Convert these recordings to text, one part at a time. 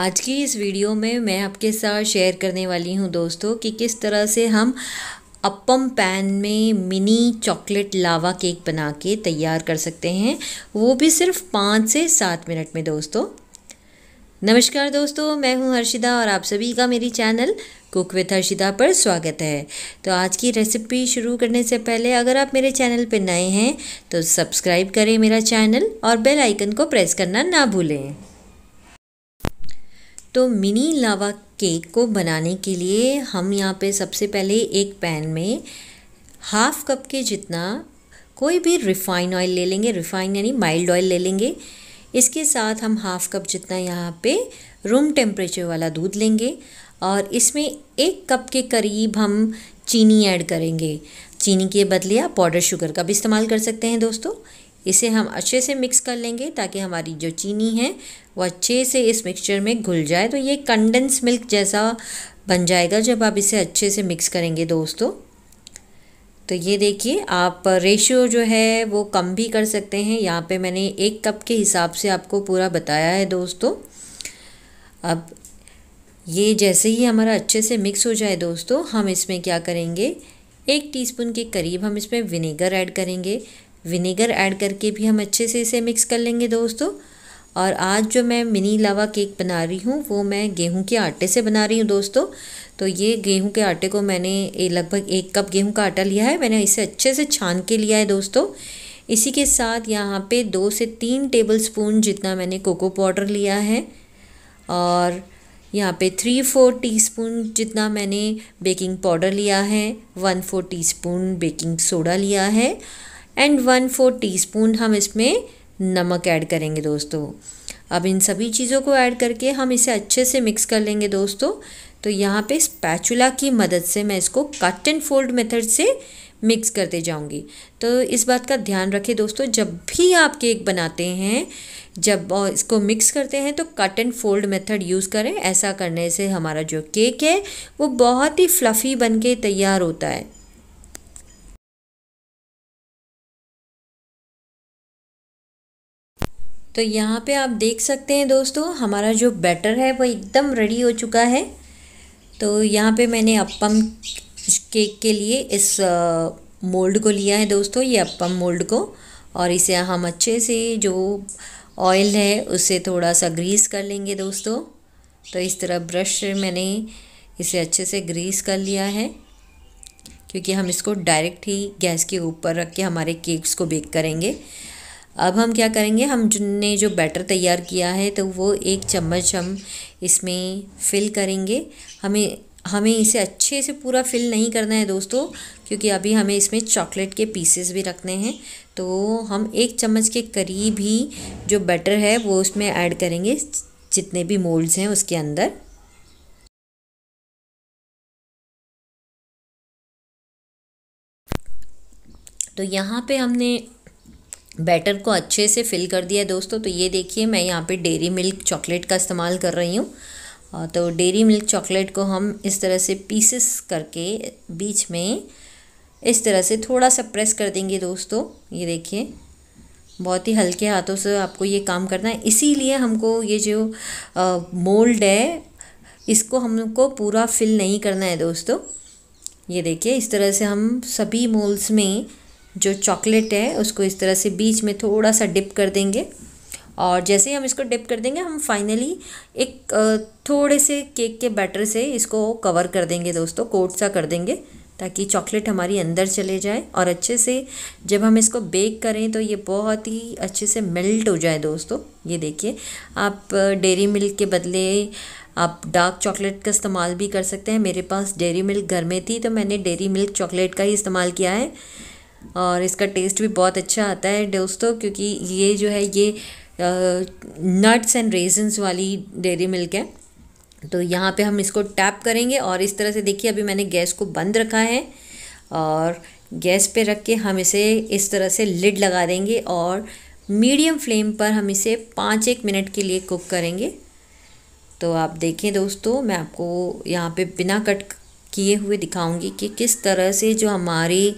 आज की इस वीडियो में मैं आपके साथ शेयर करने वाली हूँ दोस्तों कि किस तरह से हम अपम पैन में मिनी चॉकलेट लावा केक बना के तैयार कर सकते हैं वो भी सिर्फ पाँच से सात मिनट में दोस्तों नमस्कार दोस्तों मैं हूं हर्षिदा और आप सभी का मेरी चैनल कुक विथ हर्षिदा पर स्वागत है तो आज की रेसिपी शुरू करने से पहले अगर आप मेरे चैनल पर नए हैं तो सब्सक्राइब करें मेरा चैनल और बेल आइकन को प्रेस करना ना भूलें तो मिनी लावा केक को बनाने के लिए हम यहाँ पे सबसे पहले एक पैन में हाफ कप के जितना कोई भी रिफाइन ऑयल ले लेंगे रिफाइन यानी माइल्ड ऑयल ले लेंगे इसके साथ हम हाफ कप जितना यहाँ पे रूम टेम्परेचर वाला दूध लेंगे और इसमें एक कप के करीब हम चीनी ऐड करेंगे चीनी के बदले आप पाउडर शुगर का भी इस्तेमाल कर सकते हैं दोस्तों इसे हम अच्छे से मिक्स कर लेंगे ताकि हमारी जो चीनी है वो अच्छे से इस मिक्सचर में घुल जाए तो ये कंडेंस मिल्क जैसा बन जाएगा जब आप इसे अच्छे से मिक्स करेंगे दोस्तों तो ये देखिए आप रेशियो जो है वो कम भी कर सकते हैं यहाँ पे मैंने एक कप के हिसाब से आपको पूरा बताया है दोस्तों अब ये जैसे ही हमारा अच्छे से मिक्स हो जाए दोस्तों हम इसमें क्या करेंगे एक टीस्पून के करीब हम इसमें विनेगर ऐड करेंगे विनेगर ऐड करके भी हम अच्छे से इसे मिक्स कर लेंगे दोस्तों और आज जो मैं मिनी लावा केक बना रही हूँ वो मैं गेहूं के आटे से बना रही हूँ दोस्तों तो ये गेहूं के आटे को मैंने लगभग एक कप गेहूं का आटा लिया है मैंने इसे अच्छे से छान के लिया है दोस्तों इसी के साथ यहाँ पे दो से तीन टेबल स्पून जितना मैंने कोको पाउडर लिया है और यहाँ पे थ्री फोर टी जितना मैंने बेकिंग पाउडर लिया है one fourth baking soda लिया है एंड वन फोर टीस्पून हम इसमें नमक ऐड करेंगे दोस्तों अब इन सभी चीज़ों को ऐड करके हम इसे अच्छे से मिक्स कर लेंगे दोस्तों तो यहाँ पे स्पैचुला की मदद से मैं इसको कट एंड फोल्ड मेथड से मिक्स करते जाऊँगी तो इस बात का ध्यान रखें दोस्तों जब भी आप केक बनाते हैं जब इसको मिक्स करते हैं तो cut and fold method use करें ऐसा करने से हमारा जो केक है वो बहुत ही फ्लफ़ी बन के तैयार होता है तो यहाँ पे आप देख सकते हैं दोस्तों हमारा जो बैटर है वो एकदम रेडी हो चुका है तो यहाँ पे मैंने अपम केक के लिए इस मोल्ड को लिया है दोस्तों ये अपम मोल्ड को और इसे हम अच्छे से जो ऑयल है उसे थोड़ा सा ग्रीस कर लेंगे दोस्तों तो इस तरह ब्रश मैंने इसे अच्छे से ग्रीस कर लिया है क्योंकि हम इसको डायरेक्ट ही गैस के ऊपर रख के हमारे केक्स को बेक करेंगे अब हम क्या करेंगे हम ने जो बैटर तैयार किया है तो वो एक चम्मच हम इसमें फिल करेंगे हमें हमें इसे अच्छे से पूरा फिल नहीं करना है दोस्तों क्योंकि अभी हमें इसमें चॉकलेट के पीसेस भी रखने हैं तो हम एक चम्मच के करीब ही जो बैटर है वो उसमें ऐड करेंगे जितने भी मोल्ड्स हैं उसके अंदर तो यहाँ पे हमने बैटर को अच्छे से फिल कर दिया दोस्तों तो ये देखिए मैं यहाँ पे डेरी मिल्क चॉकलेट का इस्तेमाल कर रही हूँ तो डेरी मिल्क चॉकलेट को हम इस तरह से पीसेस करके बीच में इस तरह से थोड़ा सा प्रेस कर देंगे दोस्तों ये देखिए बहुत ही हल्के हाथों से आपको ये काम करना है इसीलिए हमको ये जो मोल्ड है इसको हमको पूरा फिल नहीं करना है दोस्तों ये देखिए इस तरह से हम सभी मोल्ड्स में जो चॉकलेट है उसको इस तरह से बीच में थोड़ा सा डिप कर देंगे और जैसे ही हम इसको डिप कर देंगे हम फाइनली एक थोड़े से केक के बैटर से इसको कवर कर देंगे दोस्तों कोट सा कर देंगे ताकि चॉकलेट हमारी अंदर चले जाए और अच्छे से जब हम इसको बेक करें तो ये बहुत ही अच्छे से मेल्ट हो जाए दोस्तों ये देखिए आप डेरी मिल्क के बदले आप डार्क चॉकलेट का इस्तेमाल भी कर सकते हैं मेरे पास डेरी मिल्क घर में थी तो मैंने डेरी मिल्क चॉकलेट का ही इस्तेमाल किया है और इसका टेस्ट भी बहुत अच्छा आता है दोस्तों क्योंकि ये जो है ये नट्स एंड रेजन्स वाली डेरी मिल्क है तो यहाँ पे हम इसको टैप करेंगे और इस तरह से देखिए अभी मैंने गैस को बंद रखा है और गैस पे रख के हम इसे इस तरह से लिड लगा देंगे और मीडियम फ्लेम पर हम इसे पाँच एक मिनट के लिए कुक करेंगे तो आप देखें दोस्तों मैं आपको यहाँ पे बिना कट किए हुए दिखाऊंगी कि किस तरह से जो हमारी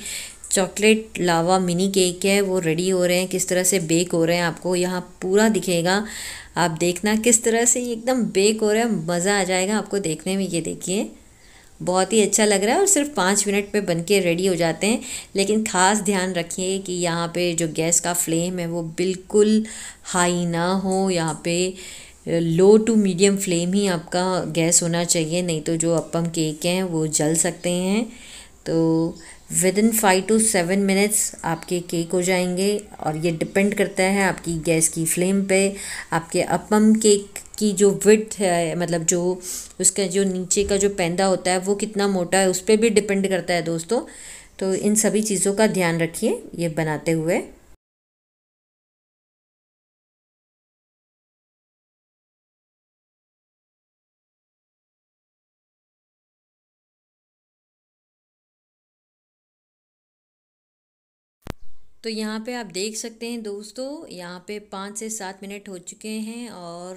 चॉकलेट लावा मिनी केक है वो रेडी हो रहे हैं किस तरह से बेक हो रहे हैं आपको यहाँ पूरा दिखेगा आप देखना किस तरह से ये एकदम बेक हो रहा है मज़ा आ जाएगा आपको देखने में ये देखिए बहुत ही अच्छा लग रहा है और सिर्फ पाँच मिनट में बन के रेडी हो जाते हैं लेकिन ख़ास ध्यान रखिए कि यहाँ पे जो गैस का फ्लेम है वो बिल्कुल हाई ना हो यहाँ पे लो टू मीडियम फ्लेम ही आपका गैस होना चाहिए नहीं तो जो अपम केक हैं वो जल सकते हैं तो within five to seven minutes आपके केक हो जाएंगे और ये डिपेंड करता है आपकी गैस की फ्लेम पे आपके अपम केक की जो विथ है मतलब जो उसका जो नीचे का जो पैंदा होता है वो कितना मोटा है उस पर भी डिपेंड करता है दोस्तों तो इन सभी चीज़ों का ध्यान रखिए ये बनाते हुए तो यहाँ पे आप देख सकते हैं दोस्तों यहाँ पे पाँच से सात मिनट हो चुके हैं और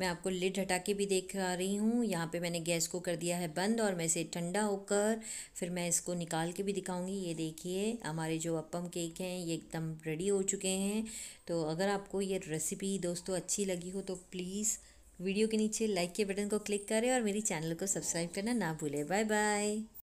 मैं आपको लिड हटा के भी आ रही हूँ यहाँ पे मैंने गैस को कर दिया है बंद और मैं इसे ठंडा होकर फिर मैं इसको निकाल के भी दिखाऊंगी ये देखिए हमारे जो अपम केक हैं ये एकदम रेडी हो चुके हैं तो अगर आपको ये रेसिपी दोस्तों अच्छी लगी हो तो प्लीज़ वीडियो के नीचे लाइक के बटन को क्लिक करें और मेरी चैनल को सब्सक्राइब करना ना भूलें बाय बाय